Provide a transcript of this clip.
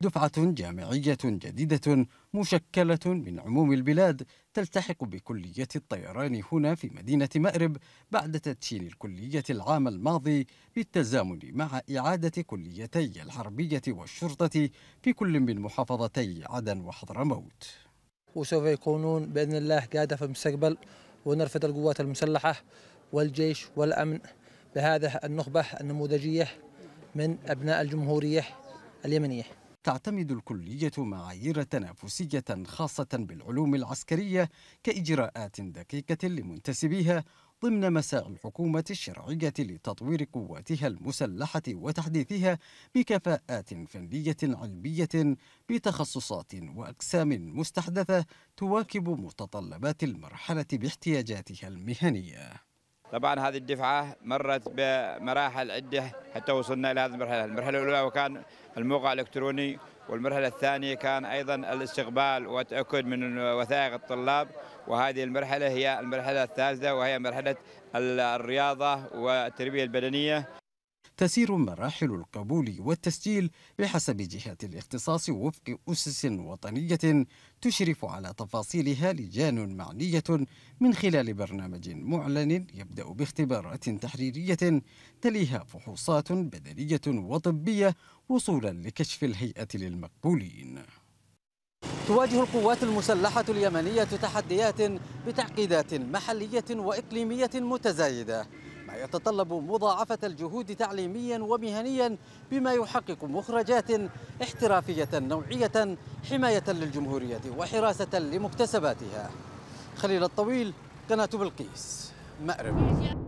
دفعة جامعية جديدة مشكلة من عموم البلاد تلتحق بكلية الطيران هنا في مدينة مأرب بعد تدشين الكلية العام الماضي بالتزامن مع إعادة كليتي الحربية والشرطة في كل من محافظتي عدن وحضرموت وسوف يكونون بإذن الله قادة في المستقبل ونرفد القوات المسلحة والجيش والأمن بهذه النخبة النموذجية من أبناء الجمهورية اليمنية تعتمد الكلية معايير تنافسية خاصة بالعلوم العسكرية كإجراءات دقيقة لمنتسبيها ضمن مساء الحكومة الشرعية لتطوير قواتها المسلحة وتحديثها بكفاءات فنية علمية بتخصصات وأقسام مستحدثة تواكب متطلبات المرحلة باحتياجاتها المهنية طبعا هذه الدفعة مرت بمراحل عدة حتى وصلنا إلى هذه المرحلة المرحلة الأولى وكان الموقع الإلكتروني والمرحلة الثانية كان أيضا الاستقبال والتأكد من وثائق الطلاب وهذه المرحلة هي المرحلة الثالثة وهي مرحلة الرياضة والتربية البدنية تسير مراحل القبول والتسجيل بحسب جهات الاختصاص وفق أسس وطنية تشرف على تفاصيلها لجان معنية من خلال برنامج معلن يبدأ باختبارات تحريرية تليها فحوصات بدنية وطبية وصولا لكشف الهيئة للمقبولين تواجه القوات المسلحة اليمنية تحديات بتعقيدات محلية وإقليمية متزايدة يتطلب مضاعفة الجهود تعليميا ومهنيا بما يحقق مخرجات احترافية نوعية حماية للجمهورية وحراسة لمكتسباتها خليل الطويل قناة بلقيس مأرب